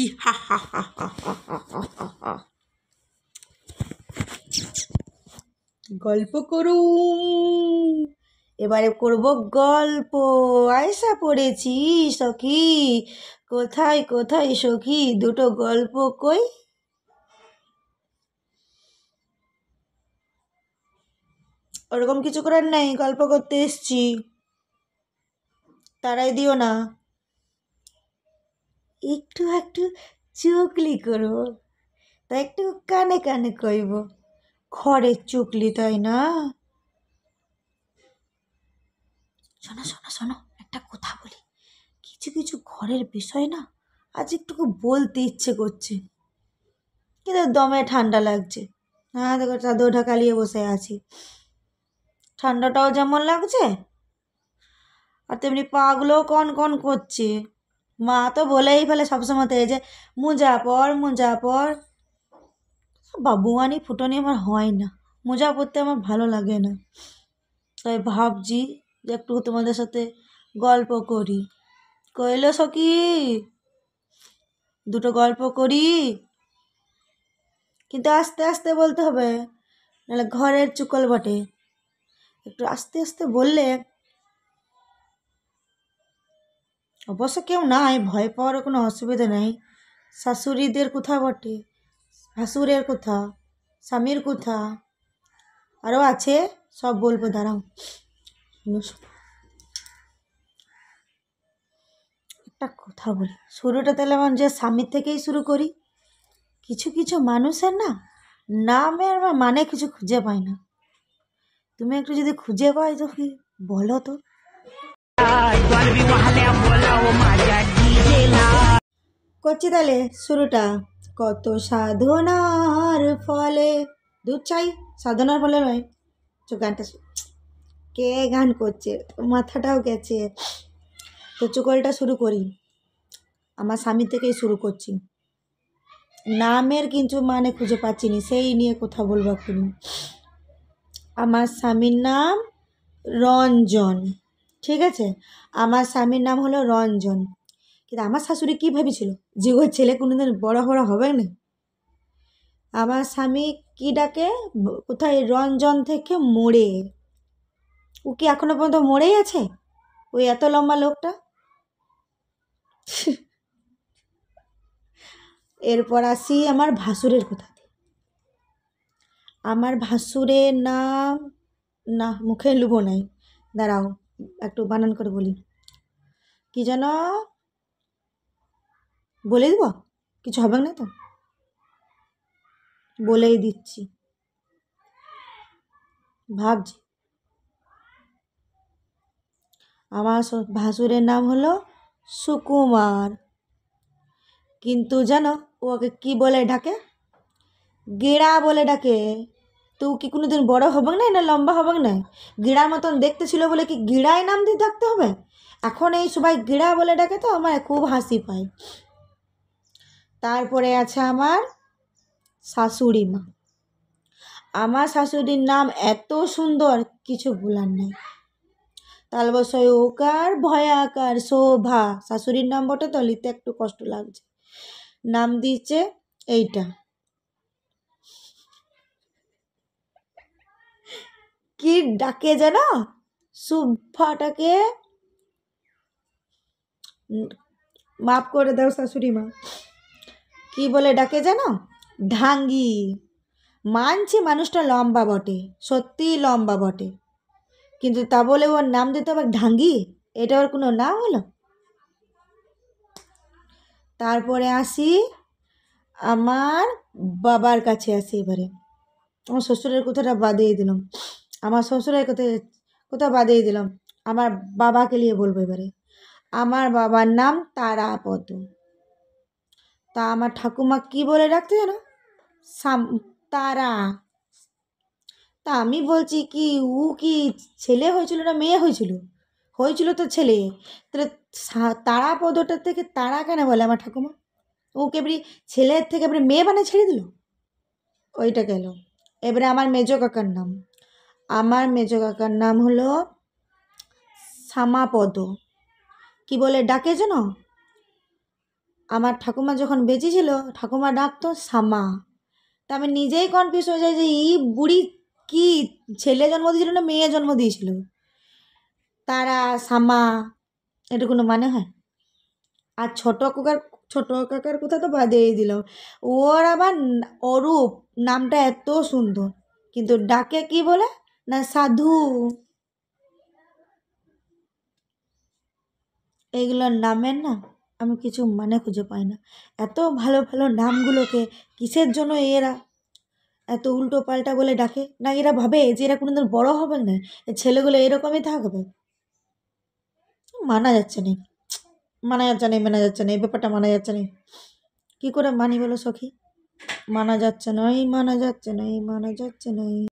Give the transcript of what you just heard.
হি হা হা হা হা হা হা হা গল্প করুম এবারে করব গল্প আয়সা পড়েছি সখি কোথায় কোথায় সখি দুটো গল্প কই ওরকম কিছু করার নাই গল্প করতে এসছি তারাই দিও না একটু একটু চুকলি করব তা একটু কানে কানে কইব খড়ের চুকলি তাই না শোনো শোনো শোনো একটা কথা বলি কিছু কিছু ঘরের বিষয় না আজ একটুকু বলতে ইচ্ছে করছে কিন্তু দমে ঠান্ডা লাগছে হ্যাঁ দেখো চাদর ঢাকালিয়ে বসে আছি ঠান্ডাটাও যেমন লাগছে আর তেমনি পাগুলোও কন কন করছে মা তো বলেই ফেলে সবসময় থেকে যে মোজা পর মোজা পর বাবুয়ানি ফুটনি আমার হয় না মোজা পরতে আমার ভালো লাগে না তাই ভাবছি যে একটু তোমাদের সাথে গল্প করি কইল সখি দুটো গল্প করি কিন্তু আস্তে আস্তে বলতে হবে নাহলে ঘরের চুকল বটে একটু আস্তে আস্তে বললে অবশ্য কেউ নাই ভয় পাওয়ারও কোনো অসুবিধা নেই শাশুড়িদের কোথা বটে শাশুড়ের কোথা স্বামীর কোথা আরও আছে সব বলবো দাঁড়াও একটা কথা বলি শুরুটা তাহলে আমার যে স্বামীর থেকেই শুরু করি কিছু কিছু মানুষের না নামের বা মানে কিছু খুঁজে পায় না তুমি একটু যদি খুঁজে পাই তো কি বলো তো করছি তাহলে শুরুটা কত সাধনার ফলে দূর চাই সাধনার ফলে নয় তো গানটা কে গান করছে মাথাটাও গেছে তো চুকলটা শুরু করি আমার স্বামী থেকেই শুরু করছি নামের কিন্তু মানে খুঁজে পাচ্ছিনি সেই নিয়ে কথা বলবো এখনই আমার স্বামীর নাম রঞ্জন ঠিক আছে আমার স্বামীর নাম হলো রঞ্জন কিন্তু আমার শাশুড়ি কী ভেবেছিল যে ওর ছেলে কোনোদিন বড় বড় হবে না আমার স্বামী কী ডাকে কোথায় রঞ্জন থেকে মোড়ে ও কি এখনো পর্যন্ত মরেই আছে ওই এত লম্বা লোকটা এরপর আসি আমার ভাসুরের কোথা আমার ভাসুরের নাম না মুখে লুবো নাই দাঁড়াও একটু বানান করে বলি কি যেন বলে দেব কিছু হবে না তো বলেই দিচ্ছি ভাবছি আমার ভাসুরের নাম হলো সুকুমার কিন্তু জানো ওকে কি বলে ডাকে গেড়া বলে ডাকে তো কি কোনোদিন বড় হবে না না লম্বা হবে না গিড়ার মতন দেখতে ছিল বলে কি গিড়ায় নাম দিয়ে থাকতে হবে এখন এই সবাই গিড়া বলে ডাকে তো আমার খুব হাসি পায় তারপরে আছে আমার শাশুড়ি মা আমার শাশুড়ির নাম এত সুন্দর কিছু বলার নেই বসে ওকার ভয়াকার শোভা শাশুড়ির নাম বটে তো লিতে একটু কষ্ট লাগছে নাম দিচ্ছে এইটা কি ডাকে যেন শুভাটাকে মাফ করে দাও শাশুড়ি মা কি বলে ডাকে জানো ঢাঙ্গি মানছে মানুষটা লম্বা বটে সত্যিই লম্বা বটে কিন্তু তা বলে ওর নাম দিতে হবে ঢাঙ্গি এটা ওর কোনো নাম হলো তারপরে আসি আমার বাবার কাছে আসি এবারে আমার শ্বশুরের কথাটা বাদিয়ে দিলাম আমার শ্বশুরের কোথায় কোথাও বাদিয়ে দিলাম আমার বাবাকে নিয়ে বলবো এবারে আমার বাবার নাম তারাপদ তা আমার ঠাকুমা কি বলে ডাকতে জানো সাম তারা তা আমি বলছি কি উ কি ছেলে হয়েছিল না মেয়ে হয়েছিল হয়েছিল তো ছেলে তাহলে তারা পদটার থেকে তারা কেন বলে আমার ঠাকুমা কে এবারে ছেলের থেকে এবারে মেয়ে বানিয়ে ছেড়ে দিল ওইটা গেল এবারে আমার মেজ কাকার নাম আমার মেজ কাকার নাম হলো সামাপদ কি বলে ডাকে জানো আমার ঠাকুমা যখন বেঁচে ছিল ঠাকুমা ডাকতো সামা তা আমি নিজেই কনফিউজ হয়ে যাই যে ই বুড়ি কি ছেলে জন্ম দিয়েছিল না মেয়ে জন্ম দিয়েছিল তারা সামা এটা কোনো মানে হয় আর ছোট কাকার ছোট কাকার কথা তো বাদেই দিলাম ওর আবার অরূপ নামটা এত সুন্দর কিন্তু ডাকে কি বলে না সাধু এগুলোর নামের না আমি কিছু মানে খুঁজে পাই না এত ভালো ভালো নামগুলোকে কিসের জন্য এরা এত উল্টো পাল্টা বলে ডাকে না এরা ভাবে যে এরা কোনোদিন বড় হবে না ছেলেগুলো এরকমই থাকবে মানা যাচ্ছে না মানা যাচ্ছে না মানা যাচ্ছে না এই ব্যাপারটা মানা যাচ্ছে না কী করে মানি বলো সখী মানা যাচ্ছে না এই মানা যাচ্ছে না এই মানা যাচ্ছে না